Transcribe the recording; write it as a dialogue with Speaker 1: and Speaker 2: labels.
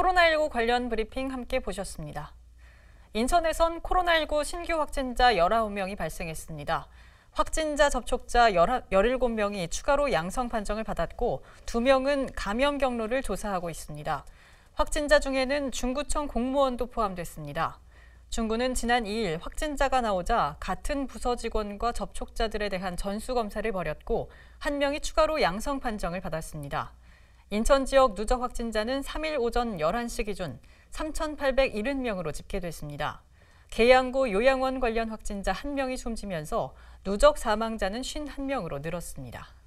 Speaker 1: 코로나19 관련 브리핑 함께 보셨습니다. 인천에선 코로나19 신규 확진자 19명이 발생했습니다. 확진자 접촉자 17명이 추가로 양성 판정을 받았고 2명은 감염 경로를 조사하고 있습니다. 확진자 중에는 중구청 공무원도 포함됐습니다. 중구는 지난 2일 확진자가 나오자 같은 부서 직원과 접촉자들에 대한 전수검사를 벌였고 한 명이 추가로 양성 판정을 받았습니다. 인천 지역 누적 확진자는 3일 오전 11시 기준 3,870명으로 집계됐습니다. 계양구 요양원 관련 확진자 1명이 숨지면서 누적 사망자는 51명으로
Speaker 2: 늘었습니다.